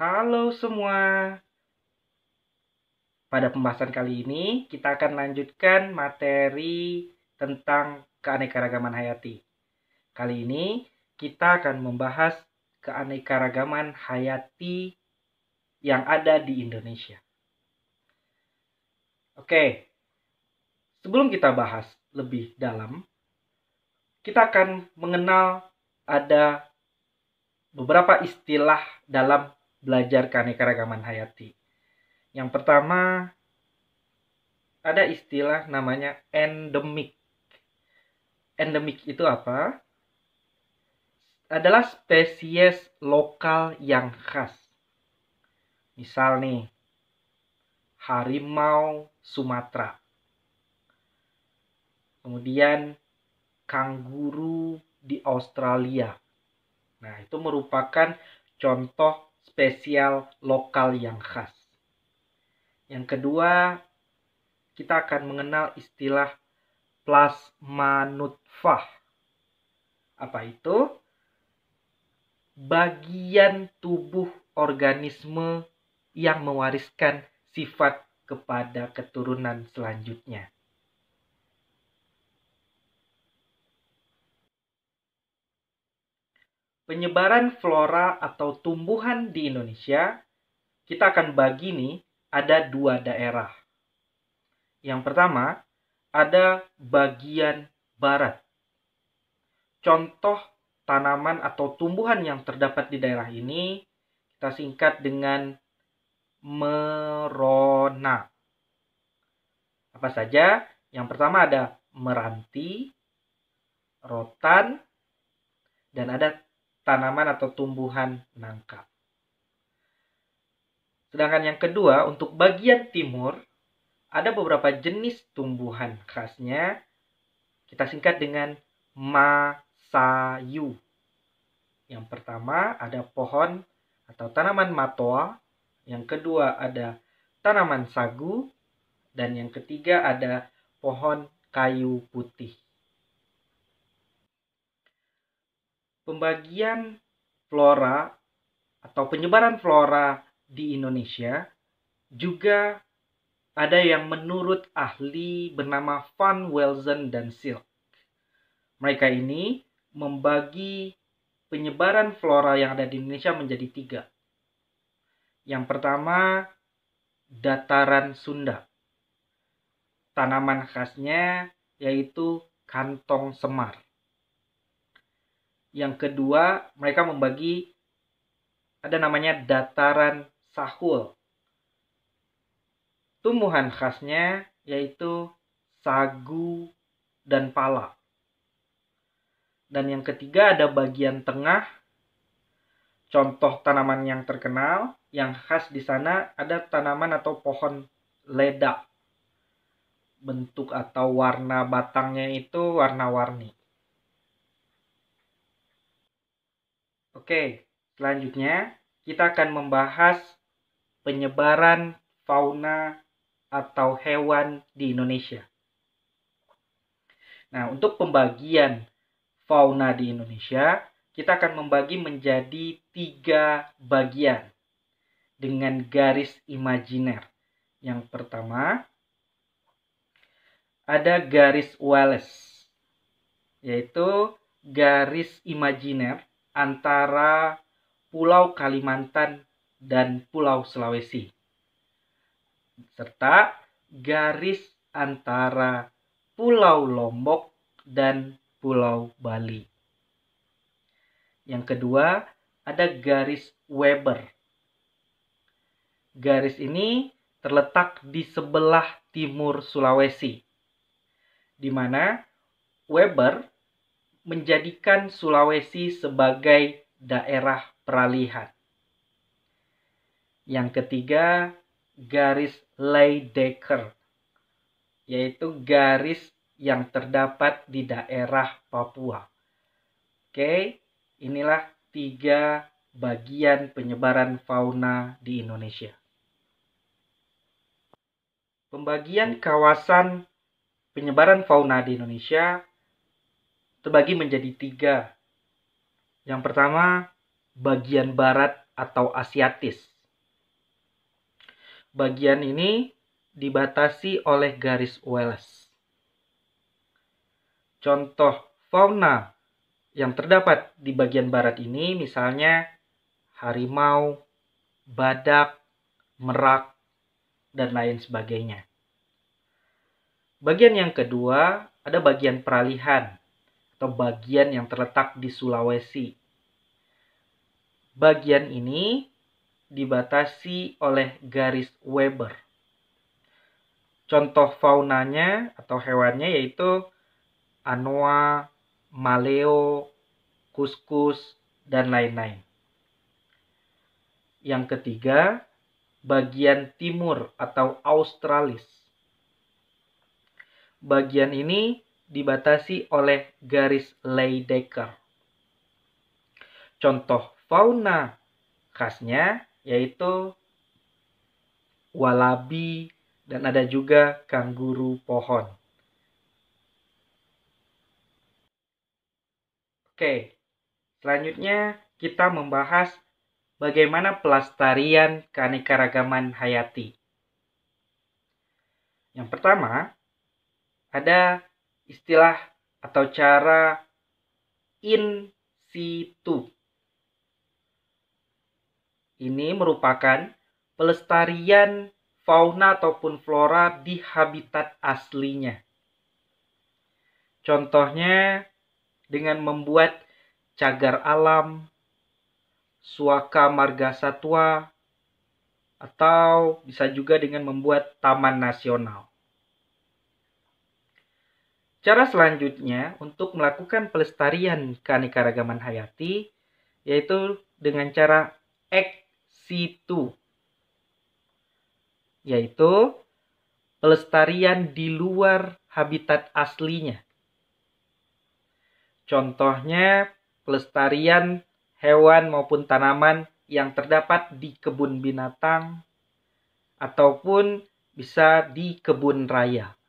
Halo semua. Pada pembahasan kali ini kita akan lanjutkan materi tentang keanekaragaman hayati. Kali ini kita akan membahas keanekaragaman hayati yang ada di Indonesia. Oke. Sebelum kita bahas lebih dalam, kita akan mengenal ada beberapa istilah dalam belajar keanekaragaman hayati. Yang pertama, ada istilah namanya endemik. Endemik itu apa? Adalah spesies lokal yang khas. Misal nih, harimau Sumatera. Kemudian kanguru di Australia. Nah, itu merupakan contoh spesial lokal yang khas. Yang kedua, kita akan mengenal istilah plasma nutfah. Apa itu? Bagian tubuh organisme yang mewariskan sifat kepada keturunan selanjutnya. penyebaran flora atau tumbuhan di Indonesia, kita akan bagi nih ada dua daerah. Yang pertama, ada bagian barat. Contoh tanaman atau tumbuhan yang terdapat di daerah ini kita singkat dengan merona. Apa saja? Yang pertama ada meranti, rotan, dan ada tanaman atau tumbuhan nangka. Sedangkan yang kedua, untuk bagian timur, ada beberapa jenis tumbuhan khasnya. Kita singkat dengan masayu. Yang pertama ada pohon atau tanaman matoa. Yang kedua ada tanaman sagu. Dan yang ketiga ada pohon kayu putih. pembagian flora atau penyebaran flora di Indonesia juga ada yang menurut ahli bernama Van Welzen dan Silk. Mereka ini membagi penyebaran flora yang ada di Indonesia menjadi tiga. Yang pertama, dataran Sunda. Tanaman khasnya yaitu kantong semar. Yang kedua, mereka membagi ada namanya dataran sahul. Tumbuhan khasnya yaitu sagu dan pala. Dan yang ketiga ada bagian tengah. Contoh tanaman yang terkenal, yang khas di sana ada tanaman atau pohon ledak. Bentuk atau warna batangnya itu warna-warni. Oke, selanjutnya kita akan membahas penyebaran fauna atau hewan di Indonesia. Nah, untuk pembagian fauna di Indonesia, kita akan membagi menjadi tiga bagian dengan garis imajiner. Yang pertama, ada garis Wallace, yaitu garis imajiner antara Pulau Kalimantan dan Pulau Sulawesi, serta garis antara Pulau Lombok dan Pulau Bali. Yang kedua, ada garis Weber. Garis ini terletak di sebelah timur Sulawesi, di mana Weber menjadikan Sulawesi sebagai daerah peralihan. Yang ketiga, garis Leidecker, yaitu garis yang terdapat di daerah Papua. Oke, inilah tiga bagian penyebaran fauna di Indonesia. Pembagian kawasan penyebaran fauna di Indonesia terbagi menjadi tiga. Yang pertama, bagian barat atau asiatis. Bagian ini dibatasi oleh garis Welles. Contoh fauna yang terdapat di bagian barat ini misalnya harimau, badak, merak, dan lain sebagainya. Bagian yang kedua ada bagian peralihan atau bagian yang terletak di Sulawesi. Bagian ini dibatasi oleh garis Weber. Contoh faunanya atau hewannya yaitu anoa, maleo, kuskus, dan lain-lain. Yang ketiga, bagian timur atau Australis. Bagian ini dibatasi oleh garis Leidecker. Contoh fauna khasnya yaitu walabi dan ada juga kangguru pohon. Oke, selanjutnya kita membahas bagaimana pelestarian keanekaragaman hayati. Yang pertama, ada istilah atau cara in situ. Ini merupakan pelestarian fauna ataupun flora di habitat aslinya. Contohnya dengan membuat cagar alam, suaka marga satwa, atau bisa juga dengan membuat taman nasional. Cara selanjutnya untuk melakukan pelestarian keanekaragaman hayati yaitu dengan cara ex situ yaitu pelestarian di luar habitat aslinya. Contohnya pelestarian hewan maupun tanaman yang terdapat di kebun binatang ataupun bisa di kebun raya.